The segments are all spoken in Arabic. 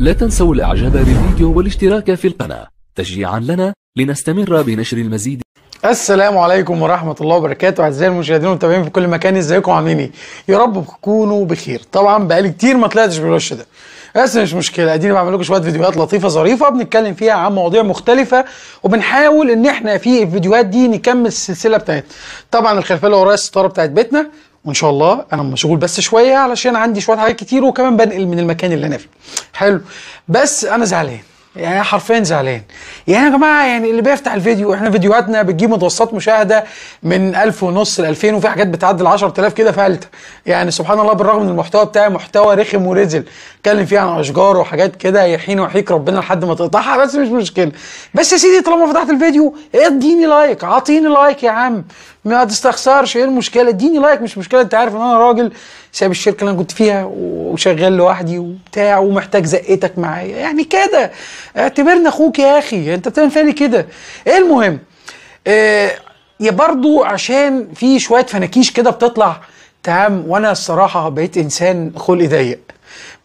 لا تنسوا الإعجاب بالفيديو والاشتراك في القناة تشجيعا لنا لنستمر بنشر المزيد السلام عليكم ورحمة الله وبركاته أعزائي المشاهدين والمتابعين في كل مكان ازيكم عاملين ايه؟ يا رب تكونوا بخير، طبعا بقالي كتير ما طلعتش بالوش ده. بس مش مشكلة اديني بعمل لكم شوية فيديوهات لطيفة ظريفة بنتكلم فيها عن مواضيع مختلفة وبنحاول ان احنا في الفيديوهات دي نكمل السلسلة بتاعتنا. طبعا الخلفية اللي ورايا الستارة بتاعت بيتنا وان شاء الله انا مشغول بس شويه علشان عندي شويه حاجات كتير وكمان بنقل من المكان اللي انا فيه حلو بس انا زعلان يعني انا حرفيا زعلان يعني يا جماعه يعني اللي بيفتح الفيديو احنا فيديوهاتنا بتجيب متوسط مشاهده من 1000 ونص ل 2000 وفي حاجات بتعدي ال 10000 كده فالت يعني سبحان الله بالرغم ان المحتوى بتاعي محتوى رخم ورزل اتكلم فيه عن اشجار وحاجات كده يحين وحيك ربنا لحد ما تقطعها بس مش مشكله بس يا سيدي طالما فتحت الفيديو اديني لايك اعطيني لايك يا عم ما تستخسرش ايه المشكله اديني لايك مش مشكله انت عارف ان انا راجل ساب الشركه اللي انا كنت فيها وشغال لوحدي وبتاع ومحتاج زقتك معايا يعني كده اعتبرنا اخوك يا اخي انت بتعمل فيا كده ايه المهم آه يا برضو عشان في شويه فناكيش كده بتطلع تمام وانا الصراحه بقيت انسان خلق ضيق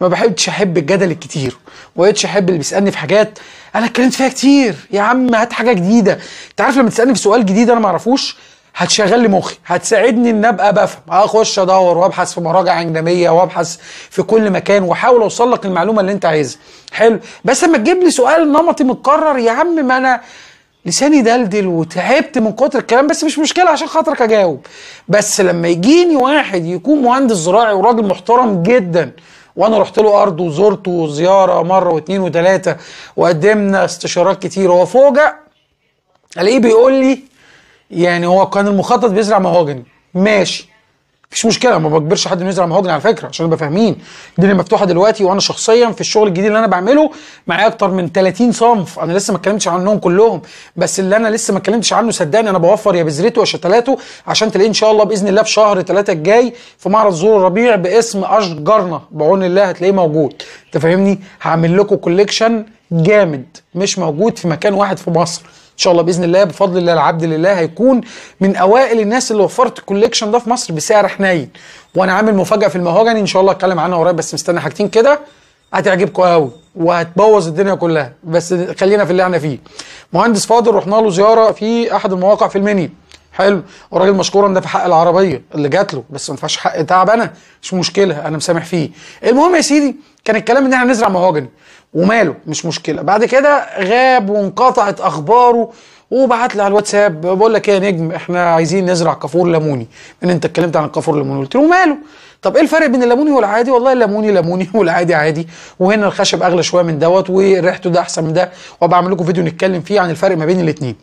ما بحبش احب الجدل الكتير ما بقتش احب اللي بيسالني في حاجات انا اتكلمت فيها كتير يا عم هات حاجه جديده انت عارف لما تسالني في سؤال جديد انا ما اعرفوش هتشغل لي مخي هتساعدني ان ابقى بفهم اخش ادور وابحث في مراجع اجنبيه وابحث في كل مكان واحاول اوصل لك المعلومه اللي انت عايزها حلو بس لما تجيب لي سؤال نمطي متكرر يا عم ما انا لساني دلدل وتعبت من كتر الكلام بس مش مشكله عشان خاطرك اجاوب بس لما يجيني واحد يكون مهندس زراعي وراجل محترم جدا وانا رحت له ارض وزرته زياره مره واثنين وثلاثه وقدمنا استشارات كتير وفوجئ الاقيه بيقول لي يعني هو كان المخطط بيزرع مهاجن ماشي مفيش مشكله ما بجبرش حد انه يزرع مهاجن على فكره عشان نبقى فاهمين الدنيا مفتوحه دلوقتي وانا شخصيا في الشغل الجديد اللي انا بعمله معايا اكتر من 30 صنف انا لسه ما اتكلمتش عنهم كلهم بس اللي انا لسه ما اتكلمتش عنه صدقني انا بوفر يا بذرته يا شتلاته عشان تلاقيه ان شاء الله باذن الله في شهر ثلاثة الجاي في معرض زور الربيع باسم اشجرنا بعون الله هتلاقيه موجود انت فاهمني هعمل لكم كوليكشن جامد مش موجود في مكان واحد في مصر ان شاء الله باذن الله بفضل الله العبد لله هيكون من اوائل الناس اللي وفرت الكوليكشن ده في مصر بسعر حنين وانا عامل مفاجاه في المهرجان ان شاء الله اتكلم عنها قريب بس مستني حاجتين كده هتعجبكم قوي وهتبوظ الدنيا كلها بس خلينا في اللي احنا فيه مهندس فاضل رحنا له زياره في احد المواقع في المنيا حلو والراجل مشكورا ده في حق العربيه اللي جات له بس ما ينفعش حق تعب انا مش مشكله انا مسامح فيه المهم يا سيدي كان الكلام ان احنا نزرع مهاجني وماله مش مشكله بعد كده غاب وانقطعت اخباره وبعت لي على الواتساب بقول لك ايه يا نجم احنا عايزين نزرع كافور ليموني ان انت اتكلمت عن الكافور الليموني قلت له ماله طب ايه الفرق بين الليموني والعادي والله الليموني ليموني والعادي عادي وهنا الخشب اغلى شويه من دوت وريحته ده احسن من ده وبعمل لكم فيديو نتكلم فيه عن الفرق ما بين الاثنين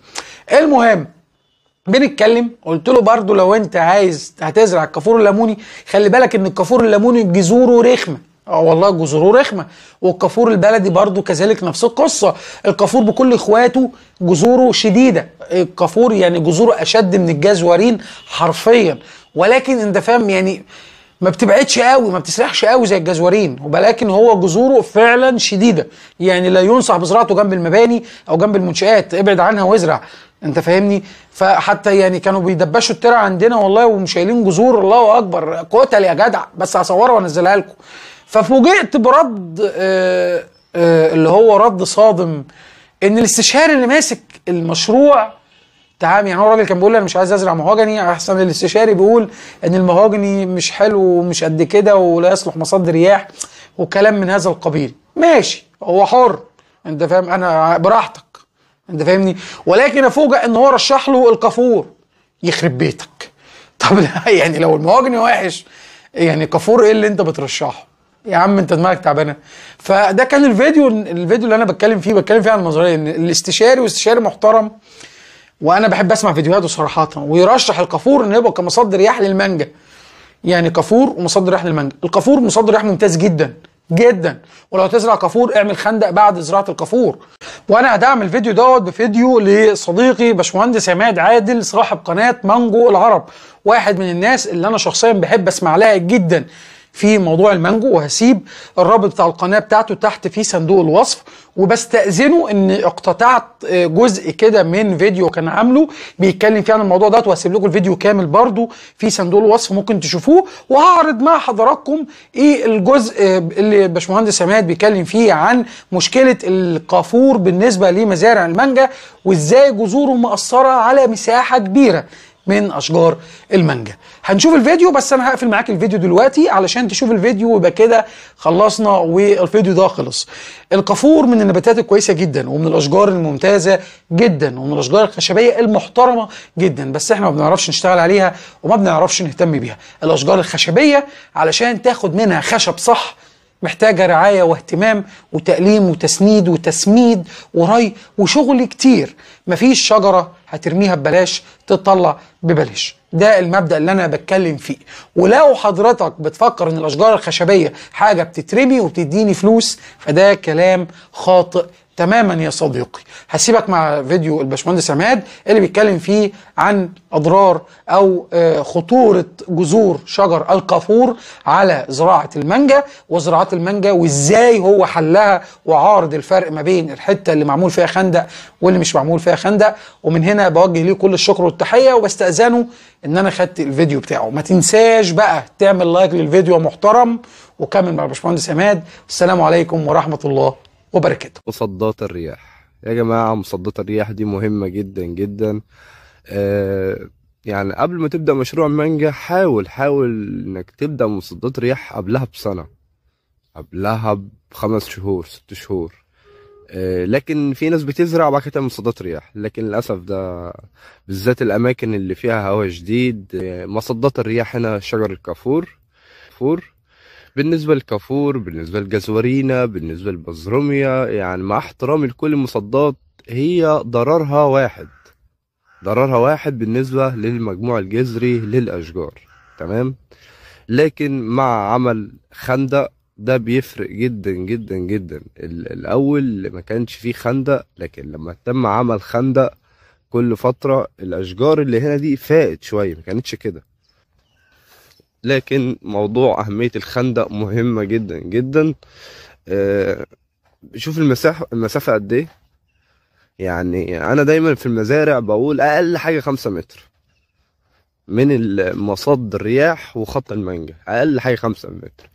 المهم بنتكلم قلت له برضو لو انت عايز هتزرع الكافور الليموني خلي بالك ان الكافور الليموني جذوره رخمه اه والله جذوره رخمه والكافور البلدي برضو كذلك نفس القصه الكافور بكل اخواته جذوره شديده الكافور يعني جذوره اشد من الجزورين حرفيا ولكن انت فاهم يعني ما بتبعدش قوي ما بتسرحش قوي زي الجزورين ولكن هو جذوره فعلا شديده يعني لا ينصح بزراعته جنب المباني او جنب المنشآت ابعد عنها وازرع انت فاهمني فحتى يعني كانوا بيدبشوا الترع عندنا والله ومشايلين جذور الله اكبر كتل يا جدع بس هصورها وانزلها لكم ففوجئت برد آآ آه، آآ آه، اللي هو رد صادم ان الاستشاري اللي ماسك المشروع تمام يعني هو الراجل كان بيقول انا مش عايز ازرع مهاجني احسن الاستشاري بيقول ان المهاجني مش حلو ومش قد كده ولا يصلح مصد رياح وكلام من هذا القبيل ماشي هو حر انت فاهم انا براحتك انت فاهمني ولكن افوجئ ان هو رشح له الكافور يخرب بيتك طب لا يعني لو المواجن وحش يعني كافور ايه اللي انت بترشحه يا عم انت دماغك تعبانه فده كان الفيديو الفيديو اللي انا بتكلم فيه بتكلم فيه عن النظريه ان الاستشاري واستشاري محترم وانا بحب اسمع فيديوهاته صراحه ويرشح الكافور انه يبقى كمصدر رياح للمانجا يعني كافور ومصدر رياح للمانجا الكافور مصدر رياح ممتاز جدا جدا ولو تزرع كافور اعمل خندق بعد زراعه الكافور وانا هدعم الفيديو دوت بفيديو لصديقي باشمهندس عماد عادل صاحب قناه مانجو العرب واحد من الناس اللي انا شخصيا بحب اسمع لها جدا في موضوع المانجو وهسيب الرابط بتاع القناه بتاعته تحت في صندوق الوصف وبستأذنه ان اقتطعت آه، جزء كده من فيديو كان عامله بيتكلم فيه عن الموضوع دوت وهسيب لكم الفيديو كامل برضو في صندوق الوصف ممكن تشوفوه وهعرض مع حضراتكم ايه الجزء آه، اللي باشمهندس عماد بيتكلم فيه عن مشكله القافور بالنسبه لمزارع المانجا وازاي جذوره مأثره على مساحه كبيره من اشجار المانجا هنشوف الفيديو بس انا هقفل معاك الفيديو دلوقتي علشان تشوف الفيديو ويبقى كده خلصنا والفيديو ده خلص القافور من النباتات الكويسه جدا ومن الاشجار الممتازه جدا ومن الاشجار الخشبيه المحترمه جدا بس احنا ما بنعرفش نشتغل عليها وما بنعرفش نهتم بيها الاشجار الخشبيه علشان تاخد منها خشب صح محتاجة رعاية واهتمام وتأليم وتسنيد وتسميد وري وشغل كتير مفيش شجرة هترميها ببلاش تطلع ببلاش ده المبدأ اللي أنا بتكلم فيه ولو حضرتك بتفكر إن الأشجار الخشبية حاجة بتترمي وبتديني فلوس فده كلام خاطئ تماما يا صديقي هسيبك مع فيديو الباشمهندس عماد اللي بيتكلم فيه عن اضرار او آه، خطوره جذور شجر القافور على زراعه المانجا وزراعه المانجا وازاي هو حلها وعارض الفرق ما بين الحته اللي معمول فيها خندق واللي مش معمول فيها خندق ومن هنا بوجه ليه كل الشكر والتحيه وبستاذنه ان انا خدت الفيديو بتاعه ما تنساش بقى تعمل لايك للفيديو محترم وكمل مع الباشمهندس عماد السلام عليكم ورحمه الله وبركاته مصدات الرياح يا جماعة مصدات الرياح دي مهمة جدا جدا آه يعني قبل ما تبدأ مشروع مانجا حاول حاول انك تبدأ مصدات رياح قبلها بسنة قبلها بخمس شهور ست شهور آه، لكن في ناس بتزرع وبعد كده مصدات رياح لكن للاسف ده بالذات الاماكن اللي فيها هواء شديد آه، مصدات الرياح هنا شجر الكافور فور بالنسبة لكافور بالنسبة للجزورينا بالنسبة للبزروميا يعني مع احترامي لكل المصدات هي ضررها واحد ضررها واحد بالنسبة للمجموع الجذري للأشجار تمام لكن مع عمل خندق ده بيفرق جدا جدا جدا الأول ما كانش فيه خندق لكن لما تم عمل خندق كل فترة الأشجار اللي هنا دي فاقت شوية ما كانتش كده لكن موضوع أهمية الخندق مهمة جدا جدا آه، شوف المساحة المسافة قد إيه يعني أنا دايما في المزارع بقول أقل حاجة خمسة متر من مصد الرياح وخط المانجا أقل حاجة خمسة متر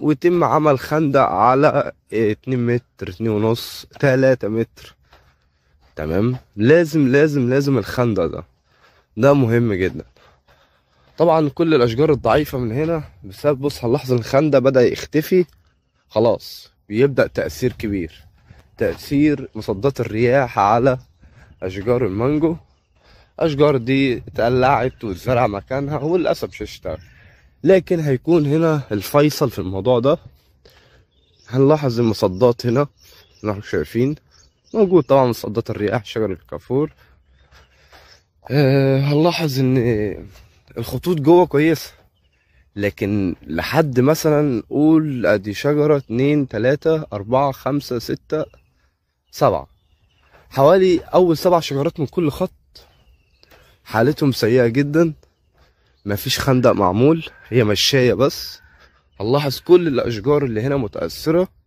ويتم عمل خندق على اتنين متر اتنين ونص تلاتة متر تمام لازم لازم لازم الخندق ده ده مهم جدا طبعا كل الاشجار الضعيفه من هنا بسبب بص هنلاحظ الخندق بدا يختفي خلاص بيبدا تاثير كبير تاثير مصدات الرياح على اشجار المانجو الاشجار دي اتقلعت واتزرع مكانها وللاسف مش هيشتغل لكن هيكون هنا الفيصل في الموضوع ده هنلاحظ المصدات هنا نحن شايفين موجود طبعا مصدات الرياح شجر الكافور أه هنلاحظ ان الخطوط جوه كويسه لكن لحد مثلا قول ادي شجرة اتنين تلاتة اربعة خمسة ستة سبعة حوالي اول سبع شجرات من كل خط حالتهم سيئة جدا مفيش خندق معمول هي مشاية بس هنلاحظ كل الاشجار اللي هنا متأثرة